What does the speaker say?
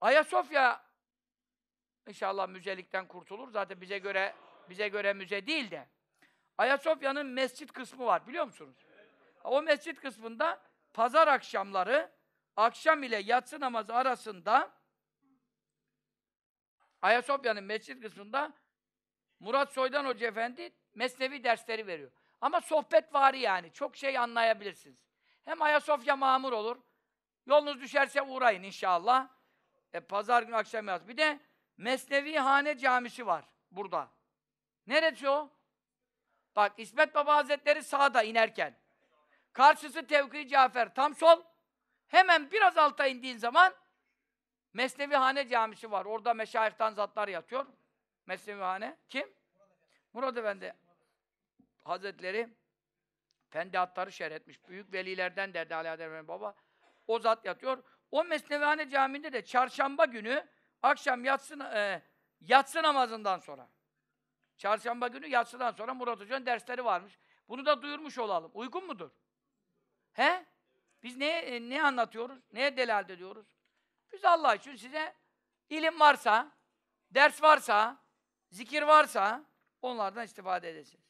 Ayasofya inşallah müzelikten kurtulur. Zaten bize göre bize göre müze değil de Ayasofya'nın mescit kısmı var biliyor musunuz? O mescit kısmında pazar akşamları akşam ile yatsı namazı arasında Ayasofya'nın mescit kısmında Murat Soydan Hoca Efendi mesnevi dersleri veriyor. Ama sohbet varı yani. Çok şey anlayabilirsiniz. Hem Ayasofya mamur olur. Yolunuz düşerse uğrayın inşallah. E pazar günü akşam yaz. Bir de Mesnevi Hane Camisi var burada. Neresi o? Bak İsmet Baba Hazretleri sağda inerken. Karşısı Tevki Cafer tam sol. Hemen biraz alta indiğin zaman Mesnevi Hane Camisi var. Orada meşayihtan zatlar yatıyor. Mesnevi Hane kim? Murat Efendi Hazretleri Fendi Hattar'ı şerh etmiş. Büyük velilerden derdi Ali Adem Baba. O zat yatıyor. O Mesnevihane Camii'nde de çarşamba günü akşam yatsı, e, yatsı namazından sonra. Çarşamba günü yatsıdan sonra Murat Hoca'nın dersleri varmış. Bunu da duyurmuş olalım. Uygun mudur? He? Biz ne e, ne anlatıyoruz? Neye delalet ediyoruz? Biz Allah için size ilim varsa, ders varsa, zikir varsa onlardan istifade edesiniz.